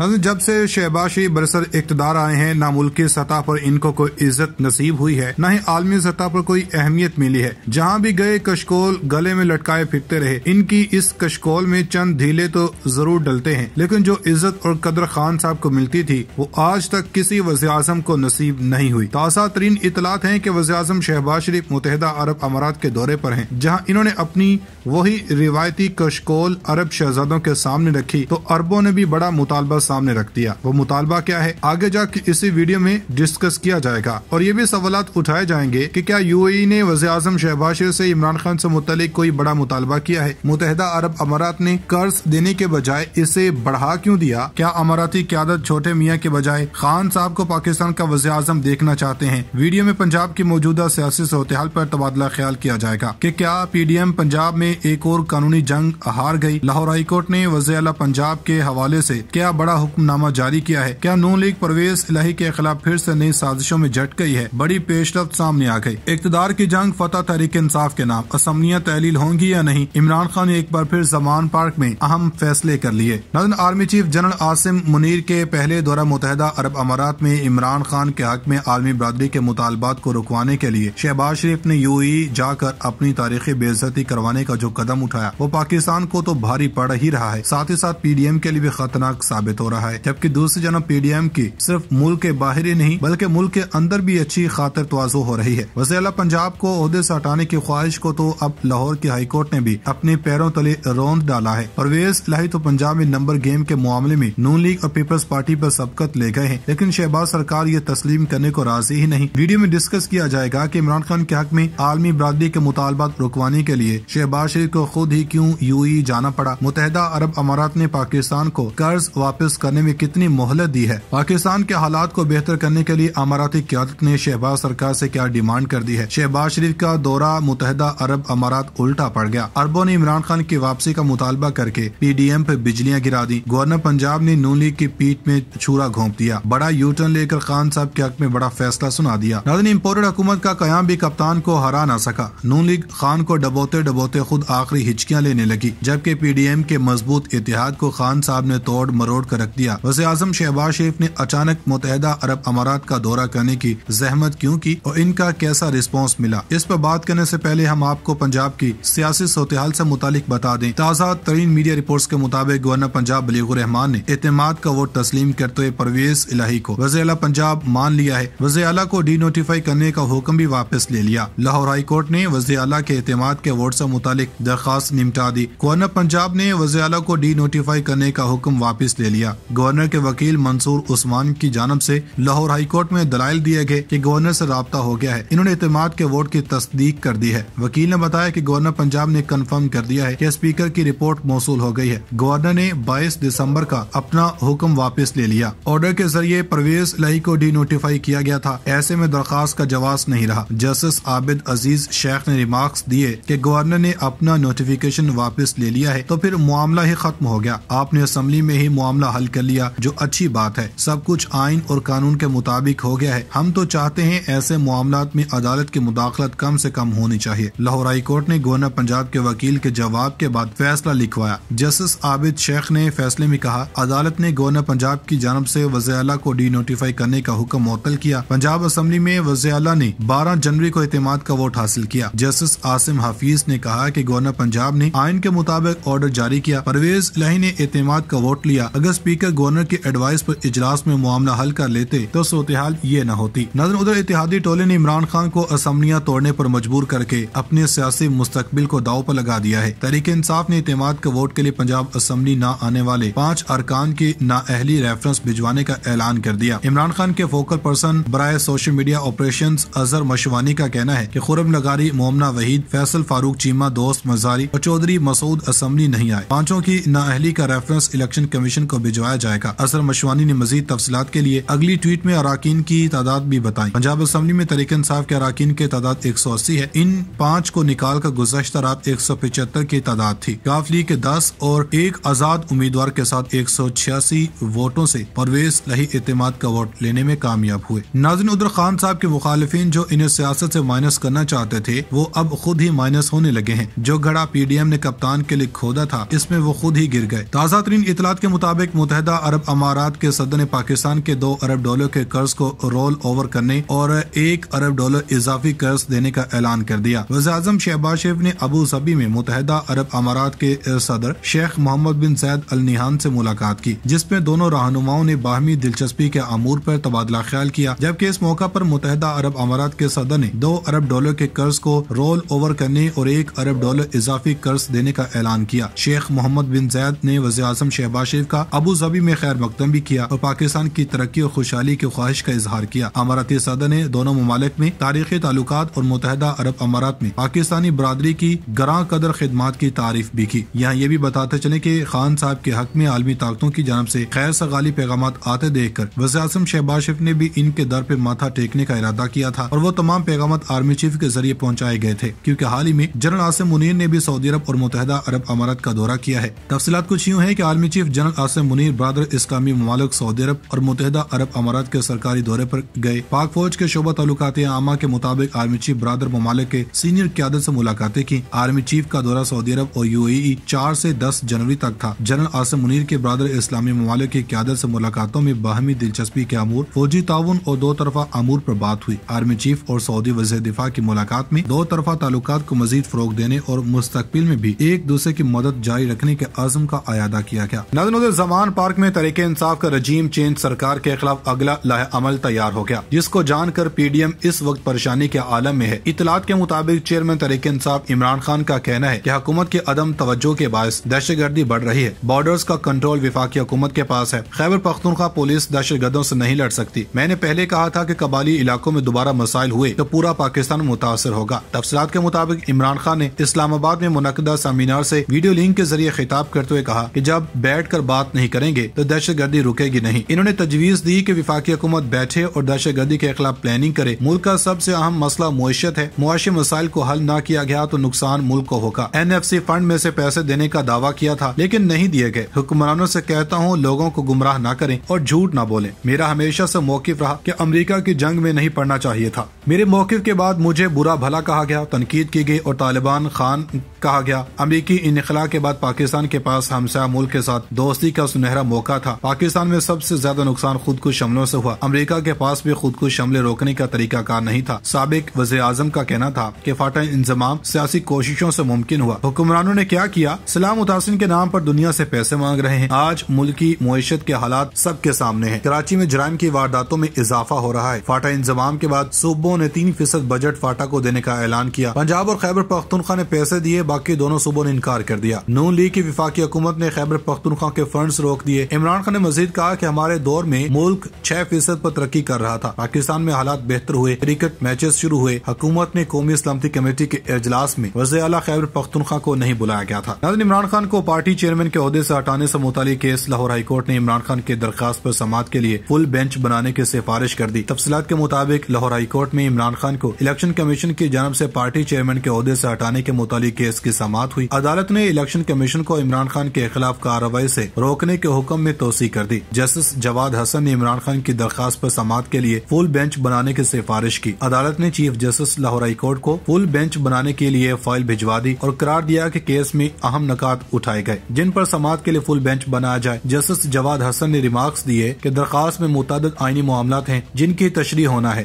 हाँ, जब से शहबाज शरीफ बरसर इकतदार आए हैं ना मुल्की सतह पर इनको कोई इज्जत नसीब हुई है न ही आलमी सतह पर कोई अहमियत मिली है जहाँ भी गए कशकोल गले में लटकाए फिरते रहे इनकी इस कशकोल में चंद ढीले तो जरूर डलते हैं लेकिन जो इज्जत और कदर खान साहब को मिलती थी वो आज तक किसी वजी अजम को नसीब नहीं हुई ताज़ा तरीन इतलात है की वजी अजम शहबाज शरीफ मुतहदा अरब अमारात के दौरे पर है जहाँ इन्होंने अपनी वही रिवायती कशकोल अरब शहजादों के सामने रखी तो अरबों ने भी बड़ा मुतालबा सामने रख दिया वो मुतालबा क्या है आगे जाके इसी वीडियो में डिस्कस किया जाएगा और ये भी सवाल उठाए जाएंगे की क्या यू e ने वजी अजम शहबाज शेर ऐसी इमरान खान ऐसी मुतलिक कोई बड़ा मुतालबा किया है मुतहदा अरब अमारात ने कर्ज देने के बजाय इसे बढ़ा क्यूँ दिया क्या अमाराती क्यादत छोटे मियाँ के बजाय खान साहब को पाकिस्तान का वजी अजम देखना चाहते हैं वीडियो में पंजाब की मौजूदा सियासी सूरत पर तबादला ख्याल किया जाएगा कि क्या पीडीएम पंजाब में एक और कानूनी जंग हार गई लाहौर हाईकोर्ट ने वजी अला पंजाब के हवाले से क्या बड़ा हुक्मनामा जारी किया है क्या नून लीग परवेज इलाही के खिलाफ फिर ऐसी नई साजिशों में जट गई है बड़ी पेशरफ सामने आ गई इकतदार की जंग फतेह तहरीक इंसाफ के नाम असमिया तहलील होंगी या नहीं इमरान खान ने एक बार फिर जमान पार्क में अहम फैसले कर लिए नजन army chief general Asim Munir के पहले दौरा मुतहदा अरब अमारात में इमरान खान के हक में आलमी बरदरी के मुतालबात को रुकवाने के लिए शहबाज शरीफ ने यू जाकर अपनी तारीखी बेजती करवाने का जो कदम उठाया वो पाकिस्तान को तो भारी पड़ ही रहा है साथ ही साथ पी डी एम के लिए भी खतरनाक साबित हो रहा है जबकि दूसरी जनब एम की सिर्फ मुल्क के बाहर ही नहीं बल्कि मुल्क के अंदर भी अच्छी खातर तोजो हो रही है वजी अला पंजाब को अहदे ऐसी हटाने की ख्वाहिश को तो अब लाहौर की हाईकोर्ट ने भी अपने पैरों तले रौंद डाला है परवेज लाही तो पंजाब में नंबर गेम के मामले में नून लीग और पीपल्स पार्टी आरोप सबकत ले गए हैं लेकिन शहबाज सरकार ये तस्लीम करने को राजी ही नहीं वीडियो में डिस्कस किया जाएगा की इमरान खान के हक में आलमी बरदरी के मुतालबात रुकवाने के लिए शहबाज शरीफ को खुद ही क्यूँ यू जाना पड़ा मुतहदा अरब अमारात ने पाकिस्तान को कर्ज वापस दुरुस्त करने में कितनी मोहलत दी है पाकिस्तान के हालात को बेहतर करने के लिए अमाराती क्यादत ने शहबाज सरकार ऐसी क्या डिमांड कर दी है शहबाज शरीफ का दौरा मुतहदा अरब अमारात उल्टा पड़ गया अरबों ने इमरान खान की वापसी का मुतालबा करके पी डी एम आरोप बिजलियाँ गिरा दी गवर्नर पंजाब ने नू लीग की पीठ में छूरा घोंप दिया बड़ा यू टर्न लेकर खान साहब के हक में बड़ा फैसला सुना दिया नदन इम्पोर्टेड हुकूमत का क्या भी कप्तान को हरा ना सका नू लीग खान को डबोते डबोते खुद आखिरी हिचकियाँ लेने लगी जबकि पी डी एम के मजबूत इतिहाद को खान साहब ने तोड़ मरोड़ कर कर रख दिया वजे आजम शहबाज शरीफ ने अचानक मुतहदा अरब अमारात का दौरा करने की जहमत क्यूँ की और इनका कैसा रिस्पॉन्स मिला इस पर बात करने ऐसी पहले हम आपको पंजाब की सियासी सूरतहाल ऐसी मुतालिक बता दें ताज़ा तरीन मीडिया रिपोर्ट के मुताबिक गवर्नर पंजाब बलीगुर रहमान ने अहतमाद का वोट तस्लीम करते हुए परवेज इलाही को वजे अला पंजाब मान लिया है वजे अला को डी नोटिफाई करने का हुक्म भी वापस ले लिया लाहौर हाई कोर्ट ने वजे अला के एतम के वोट ऐसी मुतालिक दरख्वास्त निपटा दी गवर्नर पंजाब ने वजे अला को डी नोटिफाई करने का हुक्म वापस ले लिया गया गवर्नर के वकील मंसूर उस्मान की जानब से लाहौर हाईकोर्ट में दलाल दिए गए कि गवर्नर से रबता हो गया है इन्होंने इतमाद के वोट की तस्दीक कर दी है वकील ने बताया कि गवर्नर पंजाब ने कन्फर्म कर दिया है कि स्पीकर की रिपोर्ट मौसू हो गई है गवर्नर ने 22 दिसंबर का अपना हुक्म वापस ले लिया ऑर्डर के जरिए प्रवेश लही को डी नोटिफाई किया गया था ऐसे में दरखास्त का जवाब नहीं रहा जस्टिस आबिद अजीज शेख ने रिमार्क दिए की गवर्नर ने अपना नोटिफिकेशन वापस ले लिया है तो फिर मामला ही खत्म हो गया आपने असम्बली में ही मामला हल कर लिया जो अच्छी बात है सब कुछ आइन और कानून के मुताबिक हो गया है हम तो चाहते हैं ऐसे मामला में अदालत की मुदाखलत कम से कम होनी चाहिए लाहौर हाई कोर्ट ने गवर्नर पंजाब के वकील के जवाब के बाद फैसला लिखवाया जस्टिस आबिद शेख ने फैसले में कहा अदालत ने गवर्नर पंजाब की जानब ऐसी वजह को डी नोटिफाई करने का हुक्म मुतल किया पंजाब असम्बली में वजी ने बारह जनवरी को अहतम का वोट हासिल किया जस्टिस आसिम हफीज ने कहा की गवर्नर पंजाब ने आइन के मुताबिक ऑर्डर जारी किया परवेज लही ने अहतम का वोट लिया अगस्त स्पीकर गवर्नर के एडवाइस पर इजलास में मामला हल कर लेते तो सूरतहाल ये न होती नजर उधर इतिहादी टोले ने इमरान खान को असम्बलियाँ तोड़ने आरोप मजबूर करके अपने सियासी मुस्तबिल को दाव आरोप लगा दिया है तहरीक इंसाफ ने इतमाद के वोट के लिए पंजाब असम्बली न आने वाले पाँच अरकान की नाअहली रेफरेंस भिजवाने का ऐलान कर दिया इमरान खान के फोकल पर्सन बरए social media operation Azhar Mashwani का कहना है की खुरम नगारी मोमना वहीद फैसल फारूक चीमा दोस्त मजारी और चौधरी मसूद असम्बली नहीं आए पाँचों की नाअहली का रेफरेंस इलेक्शन कमीशन को भिजवा भिजवाया जाएगा असर मशवानी ने मजीद तफसलत के लिए अगली ट्वीट में अरकान की तादाद भी बताई पंजाब असम्बली में तरीके इंसाफ के अरकान की तादाद एक सौ अस्सी है इन पाँच को निकाल कर गुजशत रात एक सौ पिचहत्तर की तादाद थी काफ लीग के दस और एक आजाद उम्मीदवार के साथ एक सौ छियासी वोटों ऐसी परवेज लही एतम का वोट लेने में कामयाब हुए नाजिन उदर खान साहब के मुखालफी जो इन्हें सियासत ऐसी माइनस करना चाहते थे वो अब खुद ही माइनस होने लगे हैं जो घड़ा पी डी एम ने कप्तान के लिए खोदा था इसमें वो खुद ही गिर गए ताज़ा तरीन इतलात के मुताबिक मुतहदा अरब अमारात के सदर ने पाकिस्तान के दो अरब डॉलर के कर्ज को रोल ओवर करने और एक अरब डॉलर इजाफी कर्ज देने का ऐलान कर दिया वजे अजम शहबाज शेख ने अबू सभी में मुतहदा अरब अमारात के सदर शेख मोहम्मद बिन सैद अल निहान से मुलाकात की जिसमे दोनों रहनुमाओं ने बाहमी दिलचस्पी के अमूर आरोप तबादला ख्याल किया जबकि इस मौका आरोप मुतहदा अरब अमारात के सदर ने दो अरब डॉलर के कर्ज को रोल ओवर करने और एक अरब डॉलर इजाफी कर्ज देने का ऐलान किया शेख मोहम्मद बिन जैद ने वजे अजम शहबाज शेख का अब अबू जबी में खैर मकदम भी किया और पाकिस्तान की तरक्की और खुशहाली की ख्वाहिश का इजहार किया अमाराती सदर ने दोनों ममालिक में तारीखी ताल्लुक और मुतहदा अरब अमारात में पाकिस्तानी बरदरी की ग्रां कदर खदमात की तारीफ भी की यहाँ ये भी बताते चले की खान साहब के हक में आलमी ताकतों की जानब ऐसी खैर सगाली पैगाम आते देख कर वजी अजम शहबाज शरीफ ने भी इनके दर पे माथा टेकने का इरादा किया था और वो तमाम पैगाम आर्मी चीफ के जरिए पहुँचाए गए थे क्यूँकी हाल ही में जनरल आसिम मुनीर ने भी सऊदी अरब और मुतहदा अरब अमारात का दौरा किया है तफसीत कुछ यूँ है की army chief general Asim Munir बरदर इस्लामी ममालक सऊदी अरब और मुतहदा अरब अमारात के सरकारी दौरे पर गए पाक फौज के शोबा तलुकात आमा के मुताबिक आर्मी चीफ बरदर ममालिक के सीनियर क्यादत ऐसी मुलाकातें की आर्मी चीफ का दौरा सऊदी अरब और यू ए चार ऐसी दस जनवरी तक था जनरल आसम मुनीर के बरदर इस्लामी ममालिक की क्यादत ऐसी मुलाकातों में बाहमी दिलचस्पी के अमूर फौजी ताउन और दो तरफा अमूर आरोप बात हुई आर्मी चीफ और सऊदी वजी दिफा की मुलाकात में दो तरफा ताल्लुक को मजीद फरोग देने और मुस्तबिल में भी एक दूसरे की मदद जारी रखने के आजम का अदा किया गया नजर जमान पाकिस्तान पार्क में तरीके इंसाफ का रजीम चेंज सरकार के खिलाफ अगला लाह अमल तैयार हो गया जिसको जानकर पीडीएम इस वक्त परेशानी के आलम में है इतलात के मुताबिक चेयरमैन तरीके इंसाफ इमरान खान का कहना है की हुकूमत की अदम तवज्जो के बायस दहशतगर्दी बढ़ रही है बॉर्डर्स का कंट्रोल विफाक हुकूमत के पास है खैबर पख्तनखा पुलिस दहशत गर्दों ऐसी नहीं लड़ सकती मैंने पहले कहा था की कबाली इलाकों में दोबारा मसाइल हुए तो पूरा पाकिस्तान मुतासर होगा तफसलात के मुताबिक इमरान खान ने इस्लामाबाद में मुनदा सेमिनार ऐसी वीडियो लिंक के जरिए खिताब करते हुए कहा की जब बैठ कर बात नहीं कर करेंगे तो दहशत रुकेगी नहीं इन्होंने तजवीज दी की विफाकी हुकूमत बैठे और दहशत गर्दी के खिलाफ प्लानिंग करे मुल्क का सबसे अहम मसला मुआशत है मुआशी मसाइल को हल न किया गया तो नुकसान मुल्क को होगा एन एफ सी फंड में ऐसी पैसे देने का दावा किया था लेकिन नहीं दिए गए हुक्मरानों ऐसी कहता हूँ लोगों को गुमराह न करें और झूठ न बोले मेरा हमेशा ऐसी मौकफ रहा की अमरीका की जंग में नहीं पड़ना चाहिए था मेरे मौकफ के बाद मुझे बुरा भला कहा गया तनकीद की गई और तालिबान खान कहा गया अमरीकी इनखला के बाद पाकिस्तान के पास हमसा मुल्क के साथ दोस्ती का सुनहरा मौका था पाकिस्तान में सबसे ज्यादा नुकसान खुद को शमलों ऐसी हुआ अमरीका के पास भी खुद को शमले रोकने का तरीका कार नहीं था सबक वजी अजम का कहना था की फाटा इंजमाम सियासी कोशिशों ऐसी मुमकिन हुआ हुक्मरानों ने क्या किया सलाम उतासिन के नाम आरोप दुनिया ऐसी पैसे मांग रहे हैं आज मुल्की मीशत के हालात सबके सामने है कराची में जराइम की वारदातों में इजाफा हो रहा है फाटा इंजमाम के बाद सूबों ने तीन फीसद बजट फाटा को देने का ऐलान किया पंजाब और खैबर पख्तुनखा ने पैसे दिए बाकी दोनों सूबों ने इनकार कर दिया नून लीग की विफाकी हुकूमत ने खैबर पख्तनखा के फंड रोक दिए इमरान खान ने मजीद कहा की हमारे दौर में मुल्क छह फीसद आरोप तरक्की कर रहा था पाकिस्तान में हालात बेहतर हुए क्रिकेट मैचेस शुरू हुए हुकूमत ने कौमी सलामती कमेटी के अजलास में वजे अला खैबर पख्तनख्वा को नहीं बुलाया गया था नजर इमरान खान को पार्टी चेयरमैन के अहदे ऐसी हटाने ऐसी मुताली केस लाहौर हाईकोर्ट ने इमरान खान की दरखास्त आरोप समात के लिए फुल बेंच बनाने की सिफारिश कर दी तफसी के मुताबिक लाहौर हाईकोर्ट में इमरान खान को इलेक्शन कमीशन की जानब ऐसी पार्टी चेयरमैन के अहदे ऐसी हटाने के मुताली केस केस की समाप्त हुई अदालत ने इलेक्शन कमीशन को इमरान खान के खिलाफ कार्रवाई ऐसी रोकने के हुक्म में तोसी कर दी जस्टिस जवाद हसन ने इमरान खान की दरखास्त आरोप समात के लिए फुल बेंच बनाने की सिफारिश की अदालत ने चीफ जस्टिस लाहौर कोर्ट को फुल बेंच बनाने के लिए फाइल भिजवा दी और करार दिया की केस में अहम नकात उठाए गए जिन पर समात के लिए फुल बेंच बनाया जाए जस्टिस जवाद हसन ने रिमार्क दिए की दरखास्त में मुतद आईनी मामला है जिनकी तशरी होना है